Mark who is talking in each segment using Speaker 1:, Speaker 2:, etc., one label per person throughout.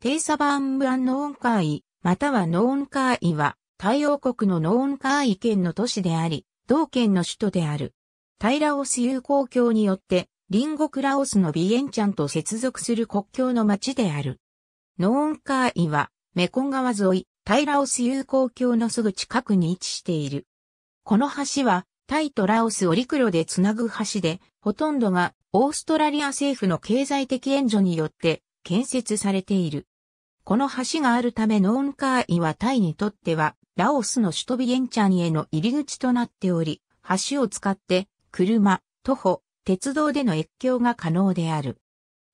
Speaker 1: テイサバーンムアンノーンカーイ、またはノーンカーイは、太陽国のノーンカーイ県の都市であり、同県の首都である。タイラオス友好橋によって、隣国ラオスのビエンチャンと接続する国境の町である。ノーンカーイは、メコン川沿い、タイラオス友好橋のすぐ近くに位置している。この橋は、タイとラオスを陸路でつなぐ橋で、ほとんどがオーストラリア政府の経済的援助によって建設されている。この橋があるためノーンカーイはタイにとっては、ラオスの首都ビエンチャンへの入り口となっており、橋を使って、車、徒歩、鉄道での越境が可能である。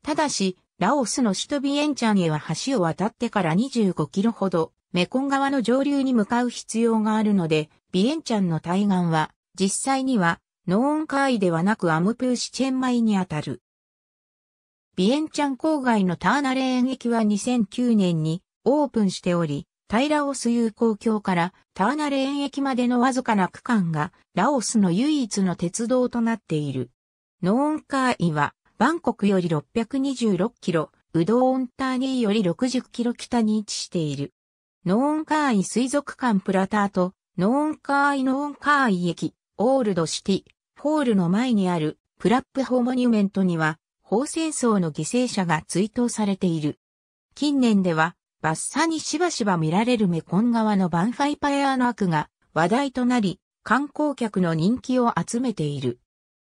Speaker 1: ただし、ラオスの首都ビエンチャンへは橋を渡ってから25キロほど、メコン川の上流に向かう必要があるので、ビエンチャンの対岸は、実際には、ノーンカーイではなくアムプーシチェンマイにあたる。ビエンチャン郊外のターナレーン駅は2009年にオープンしており、タイラオス有公橋からターナレーン駅までのわずかな区間がラオスの唯一の鉄道となっている。ノーンカーイはバンコクより626キロ、ウドーンターニーより60キロ北に位置している。ノーンカーイ水族館プラターとノーンカーイノーンカーイ駅、オールドシティ、ホールの前にあるプラップホモニュメントには法戦争の犠牲者が追悼されている。近年では、バッサにしばしば見られるメコン川のバンファイパエアの悪が話題となり、観光客の人気を集めている。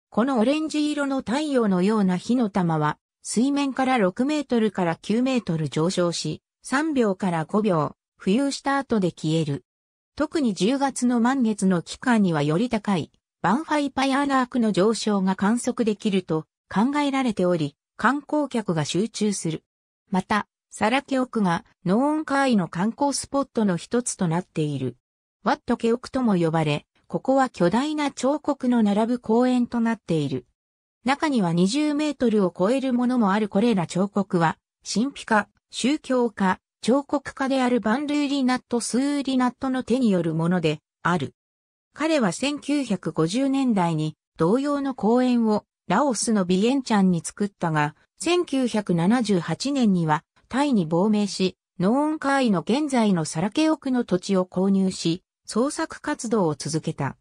Speaker 1: このオレンジ色の太陽のような火の玉は、水面から6メートルから9メートル上昇し、3秒から5秒、浮遊した後で消える。特に10月の満月の期間にはより高い、バンファイパイアナークの上昇が観測できると、考えられており、観光客が集中する。また、サラケオクがノーンカーイの観光スポットの一つとなっている。ワットケオクとも呼ばれ、ここは巨大な彫刻の並ぶ公園となっている。中には20メートルを超えるものもあるこれら彫刻は、神秘家、宗教家、彫刻家であるバンルーリナット・スーリナットの手によるものである。彼は1950年代に同様の公園をラオスのビエンチャンに作ったが、1978年にはタイに亡命し、ノーンカーイの現在のサラケオクの土地を購入し、創作活動を続けた。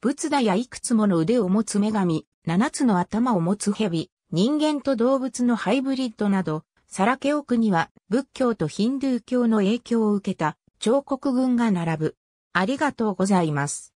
Speaker 1: 仏陀やいくつもの腕を持つ女神、七つの頭を持つ蛇、人間と動物のハイブリッドなど、サラケオクには仏教とヒンドゥー教の影響を受けた彫刻群が並ぶ。ありがとうございます。